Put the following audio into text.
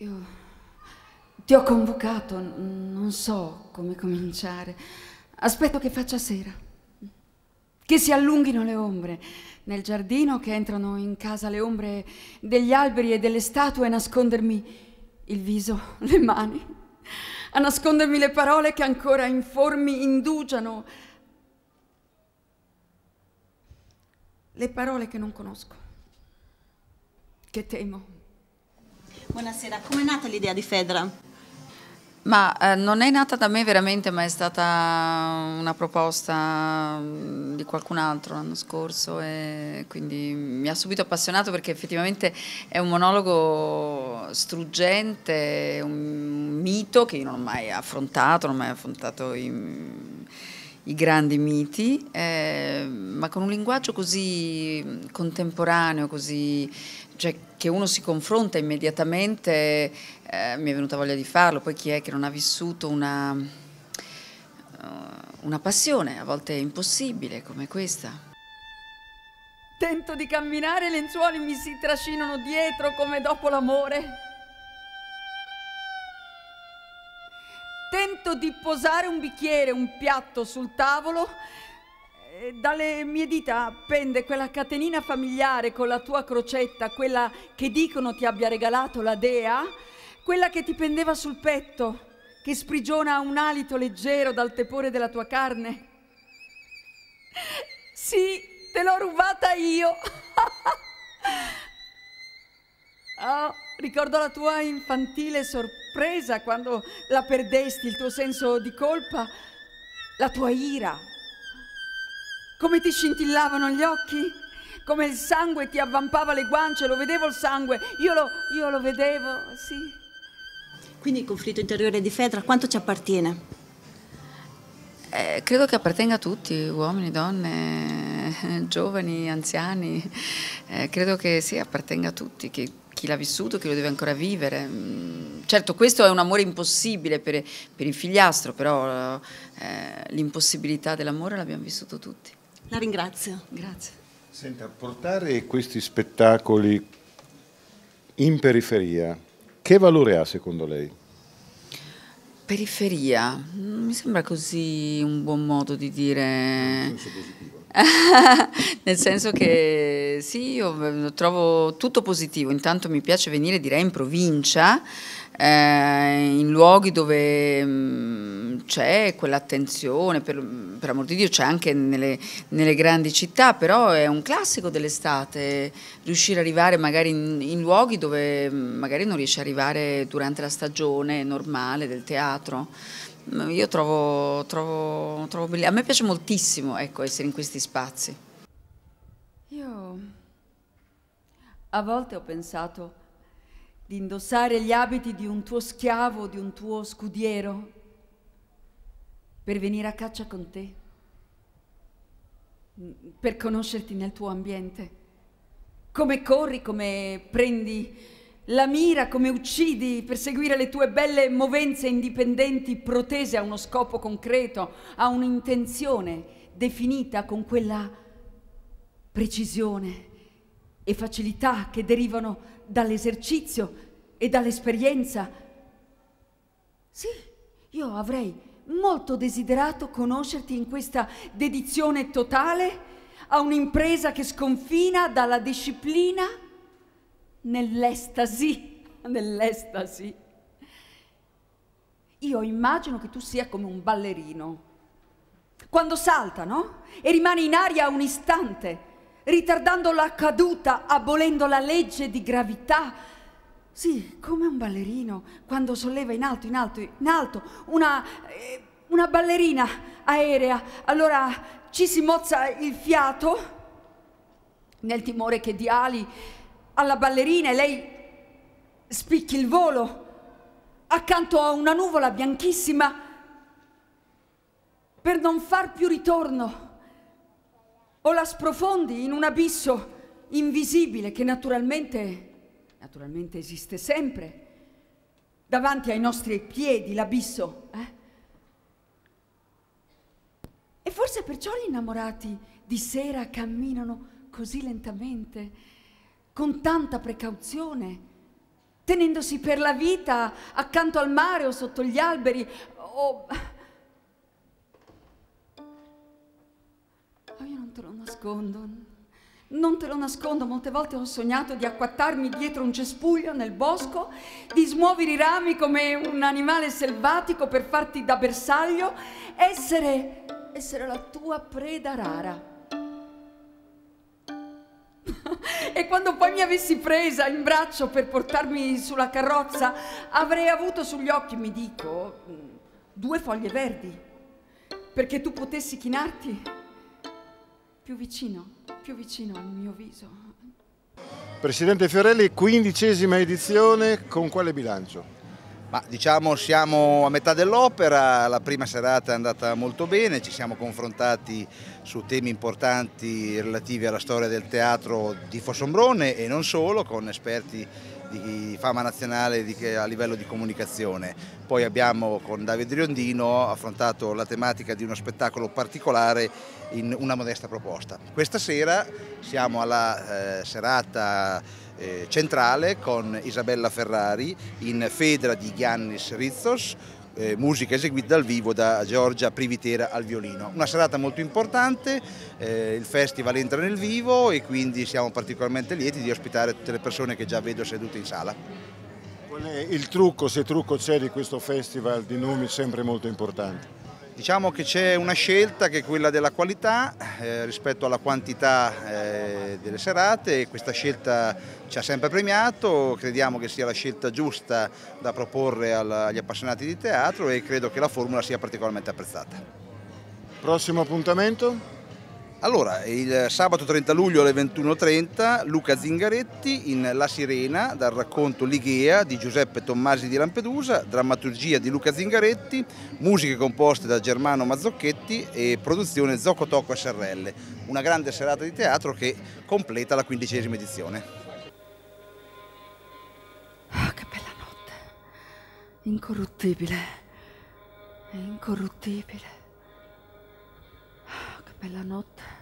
Io ti ho convocato, non so come cominciare. Aspetto che faccia sera, che si allunghino le ombre nel giardino, che entrano in casa le ombre degli alberi e delle statue a nascondermi il viso, le mani, a nascondermi le parole che ancora informi indugiano. Le parole che non conosco, che temo Buonasera, come è nata l'idea di Fedra? Ma eh, non è nata da me veramente, ma è stata una proposta mm, di qualcun altro l'anno scorso e quindi mi ha subito appassionato perché effettivamente è un monologo struggente, un mito che io non ho mai affrontato, non ho mai affrontato... In i grandi miti, eh, ma con un linguaggio così contemporaneo, così, cioè, che uno si confronta immediatamente, eh, mi è venuta voglia di farlo, poi chi è che non ha vissuto una, eh, una passione, a volte impossibile, come questa? Tento di camminare, i lenzuoli mi si trascinano dietro come dopo l'amore. detto di posare un bicchiere, un piatto sul tavolo e eh, dalle mie dita pende quella catenina familiare con la tua crocetta, quella che dicono ti abbia regalato la dea, quella che ti pendeva sul petto, che sprigiona un alito leggero dal tepore della tua carne. Sì, te l'ho rubata io. Oh, ricordo la tua infantile sorpresa quando la perdesti, il tuo senso di colpa, la tua ira. Come ti scintillavano gli occhi, come il sangue ti avvampava le guance, lo vedevo il sangue, io lo, io lo vedevo, sì. Quindi il conflitto interiore di Fedra quanto ci appartiene? Eh, credo che appartenga a tutti, uomini, donne, giovani, anziani, eh, credo che sì, appartenga a tutti, che chi l'ha vissuto, chi lo deve ancora vivere. Mm, certo, questo è un amore impossibile per, per il figliastro, però eh, l'impossibilità dell'amore l'abbiamo vissuto tutti. La ringrazio, grazie. Senta, portare questi spettacoli in periferia, che valore ha secondo lei? Periferia, mm, mi sembra così un buon modo di dire... In senso positivo Nel senso che sì, io mm, trovo tutto positivo, intanto mi piace venire direi in provincia, eh, in luoghi dove mm, c'è quell'attenzione, per, mm, per, amor di Dio c'è anche nelle, nelle, grandi città, però è un classico dell'estate riuscire ad arrivare magari in, in luoghi dove magari non riesci ad arrivare durante la stagione normale del teatro io trovo, trovo, trovo bellissimo. A me piace moltissimo ecco, essere in questi spazi. Io a volte ho pensato di indossare gli abiti di un tuo schiavo, di un tuo scudiero, per venire a caccia con te, mm, per conoscerti nel tuo ambiente. Come corri, come prendi la mira come uccidi per seguire le tue belle movenze indipendenti protese a uno scopo concreto, a un'intenzione definita con quella precisione e facilità che derivano dall'esercizio e dall'esperienza. Sì, io avrei molto desiderato conoscerti in questa dedizione totale a un'impresa che sconfina dalla disciplina nell'estasi, nell'estasi. Io immagino che tu sia come un ballerino. Quando salta, no? E rimane in aria un istante, ritardando la caduta, abolendo la legge di gravità. Sì, come un ballerino, quando solleva in alto, in alto, in alto, una, eh, una ballerina aerea. Allora ci si mozza il fiato nel timore che di ali alla ballerina e lei spicchi il volo accanto a una nuvola bianchissima per non far più ritorno o la sprofondi in un abisso invisibile che naturalmente, naturalmente esiste sempre davanti ai nostri piedi, l'abisso. Eh? E forse perciò gli innamorati di sera camminano così lentamente con tanta precauzione, tenendosi per la vita accanto al mare o sotto gli alberi o... Oh, io non te lo nascondo, non te lo nascondo, molte volte ho sognato di acquattarmi dietro un cespuglio nel bosco, di smuovere i rami come un animale selvatico per farti da bersaglio, essere, essere la tua preda rara. e quando poi mi avessi presa in braccio per portarmi sulla carrozza, avrei avuto sugli occhi, mi dico, mm, due foglie verdi, perché tu potessi chinarti più vicino, più vicino al mio viso. Presidente Fiorelli, quindicesima edizione, con quale bilancio? Ma diciamo siamo a metà dell'opera, la prima serata è andata molto bene, ci siamo confrontati su temi importanti relativi alla storia del teatro di Fossombrone e non solo, con esperti di fama nazionale a livello di comunicazione. Poi abbiamo con Davide Riondino affrontato la tematica di uno spettacolo particolare in una modesta proposta. Questa sera siamo alla eh, serata eh, centrale con Isabella Ferrari in Fedra di Giannis Rizzos, eh, musica eseguita dal vivo da Giorgia Privitera al violino. Una serata molto importante, eh, il festival entra nel vivo e quindi siamo particolarmente lieti di ospitare tutte le persone che già vedo sedute in sala. Qual è il trucco, se trucco c'è, di questo festival di nomi sempre molto importante? Diciamo che c'è una scelta che è quella della qualità eh, rispetto alla quantità eh, delle serate e questa scelta ci ha sempre premiato, crediamo che sia la scelta giusta da proporre agli appassionati di teatro e credo che la formula sia particolarmente apprezzata. Prossimo appuntamento? Allora, il sabato 30 luglio alle 21.30 Luca Zingaretti in La Sirena dal racconto Ligea di Giuseppe Tommasi di Lampedusa, drammaturgia di Luca Zingaretti, musiche composte da Germano Mazzocchetti e produzione Zocco Tocco SRL, una grande serata di teatro che completa la quindicesima edizione. Oh, che bella notte, incorruttibile, incorruttibile. Oh, che bella notte.